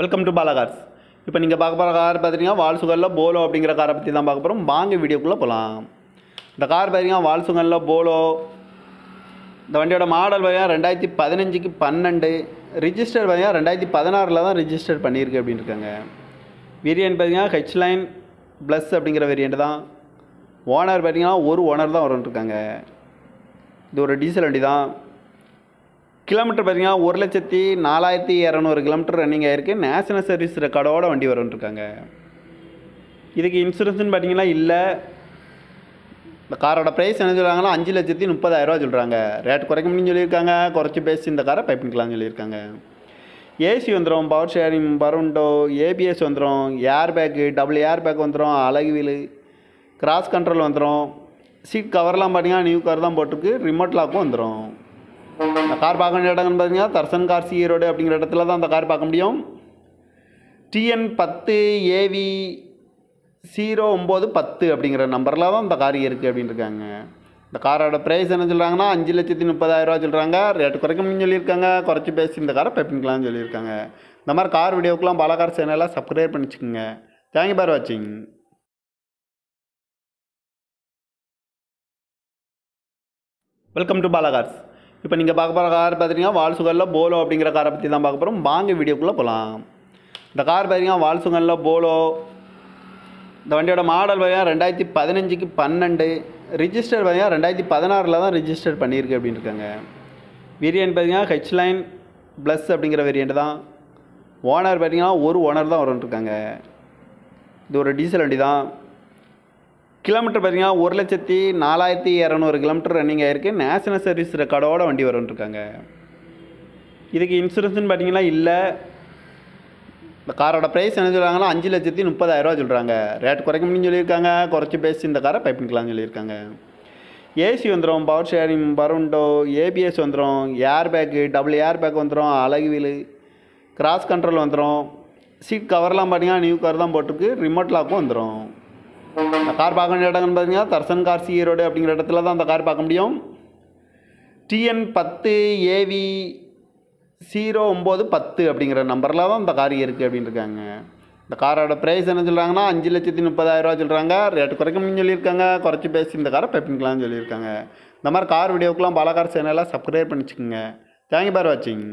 welcome to பாலகார்ஸ் இப்போ நீங்கள் பார்க்க போகிற கார் பார்த்தீங்கன்னா சுகரில் போலோ அப்படிங்கிற காரை பற்றி தான் பார்க்க போகிறோம் வாங்க வீடியோக்குள்ளே போகலாம் இந்த கார் பார்த்தீங்கன்னா சுகரில் போலோ இந்த வண்டியோட மாடல் பார்த்தீங்கன்னா ரெண்டாயிரத்தி பதினஞ்சுக்கு பன்னெண்டு ரிஜிஸ்டர் பார்த்தீங்கன்னா ரெண்டாயிரத்தி பதினாறில் தான் ரிஜிஸ்டர் பண்ணியிருக்கு அப்படின்னு இருக்காங்க வேரியன்ட் ஹெச் ஹெச்லைன் ப்ளஸ் அப்படிங்கிற வேரியண்ட் தான் ஓனர் பார்த்தீங்கன்னா ஒரு ஓனர் தான் வரும்னு இருக்காங்க இது ஒரு டீசல் வண்டி தான் கிலோமீட்டர் பார்த்தீங்கன்னா ஒரு லட்சத்தி நாலாயிரத்தி இரநூறு கிலோமீட்டர் ரன்னிங் ஆகிருக்கு நேஷனல் சர்வீஸ் ரெக்கார்டோட வண்டி வரும்ன்ட்ருக்காங்க இதுக்கு இன்சூரன்ஸ்னு பார்த்தீங்கன்னா இல்லை இந்த காரோட ப்ரைஸ் என்ன சொல்கிறாங்களோ அஞ்சு லட்சத்தி முப்பதாயிரரூவா சொல்கிறாங்க ரேட் குறைக்க முடியும் சொல்லியிருக்காங்க குறைச்சி பேசி இந்த காரை பைப் பண்ணிக்கலாம்னு சொல்லியிருக்காங்க ஏசி வந்துடும் பவர் ஷேரிங் பருண்டோ ஏபிஎஸ் வந்துடும் air bag double air bag வந்துடும் அழகு வீலு கிராஸ் கண்ட்ரோல் வந்துடும் சீட் கவர்லாம் பார்த்தீங்கன்னா நியூ கார் தான் போட்டிருக்கு ரிமோட் லாக்கும் வந்துடும் இந்த கார் பார்க்க வேண்டிய இடம்னு பார்த்தீங்கன்னா தர்சன் கார் சி ரோடு அப்படிங்கிற இடத்துல தான் அந்த கார் பார்க்க முடியும் டிஎன் பத்து ஏவி ஜீரோ ஒம்பது பத்து அப்படிங்கிற நம்பரில் தான் இந்த கார் இருக்குது அப்படின்னு இருக்காங்க இந்த காரோட ப்ரைஸ் என்ன சொல்கிறாங்கன்னா அஞ்சு லட்சத்தி முப்பதாயிரரூவா சொல்கிறாங்க ரேட்டு குறைக்கணும்னு சொல்லியிருக்காங்க குறைச்சி பேசி இந்த காரை பெப்பிங்கலாம்னு சொல்லியிருக்காங்க இந்த மாதிரி கார் வீடியோக்கெலாம் பல கார் சேனலாக சப்ஸ்கிரைப் பண்ணிச்சுக்கோங்க தேங்க்யூ பார் வாட்சிங் வெல்கம் டு இப்போ நீங்கள் பார்க்க போகிற கார் பார்த்தீங்கன்னா வால்சுகரில் போலோ அப்படிங்கிற காரை பற்றி தான் பார்க்க போகிறோம் வாங்க வீடியோக்குள்ளே போகலாம் இந்த கார் பார்த்தீங்கன்னா வால்சுகரில் போலோ இந்த வண்டியோட மாடல் பார்த்தீங்கன்னா ரெண்டாயிரத்தி பதினஞ்சுக்கு பன்னெண்டு ரிஜிஸ்டர் பார்த்தீங்கன்னா ரெண்டாயிரத்தி பதினாறில் தான் ரிஜிஸ்டர் பண்ணியிருக்கு அப்படின்னு இருக்காங்க வேரியன்ட் பார்த்தீங்கன்னா ஹெச் லைன் ப்ளஸ் அப்படிங்கிற வேரியண்ட் தான் ஓனர் பார்த்தீங்கன்னா ஒரு ஓனர் தான் வரும்னு இருக்காங்க இது ஒரு டீசல் வண்டி தான் கிலோமீட்டர் பார்த்தீங்கன்னா ஒரு லட்சத்தி நாலாயிரத்தி இரநூறு கிலோமீட்டர் ரன்னிங் ஆகிருக்கு நேஷனல் சர்வீஸ் ரெக்கார்டோட வண்டி இருக்காங்க இதுக்கு இன்சூரன்ஸ்னு பார்த்தீங்கன்னா இல்லை இந்த காரோட ப்ரைஸ் என்ன சொல்கிறாங்களோ அஞ்சு லட்சத்தி முப்பதாயிரரூவா சொல்கிறாங்க ரேட் குறைக்க முடியும்னு சொல்லியிருக்காங்க குறைச்சி பேசி இந்த காரை பைப் பண்ணிக்கலாம்னு சொல்லியிருக்காங்க ஏசி வந்துடும் பவர் ஷேரிங் பரோண்டோ ஏபிஎஸ் வந்துடும் air bag double air bag வந்துடும் அழகு வீலு கிராஸ் கண்ட்ரோல் வந்துடும் சீட் கவர்லாம் பார்த்தீங்கன்னா நியூ கவர் தான் போட்டிருக்கு ரிமோட் லாக்கும் வந்துடும் இந்த கார் பார்க்க வேண்டிய இடங்கள்னு பார்த்தீங்கன்னா தர்சன் சிஏ ரோடு அப்படிங்கிற இடத்துல தான் அந்த கார் பார்க்க முடியும் டிஎன் பத்து ஏவி ஜீரோ ஒம்பது பத்து அப்படிங்கிற நம்பரில் தான் இந்த கார் இருக்குது அப்படின்னு இருக்காங்க இந்த காரோட ப்ரைஸ் என்ன சொல்கிறாங்கன்னா அஞ்சு லட்சத்தி முப்பதாயிரரூவா சொல்கிறாங்க ரேட்டு முடியும் சொல்லியிருக்காங்க குறைச்சி பேசி இந்த காரை பெப்பிங்கலாம்னு சொல்லியிருக்காங்க இந்த மாதிரி கார் வீடியோக்கெலாம் பல கார் சேனலாக சப்ஸ்கிரைப் பண்ணிச்சுக்கோங்க தேங்க்யூ பார் வாட்சிங்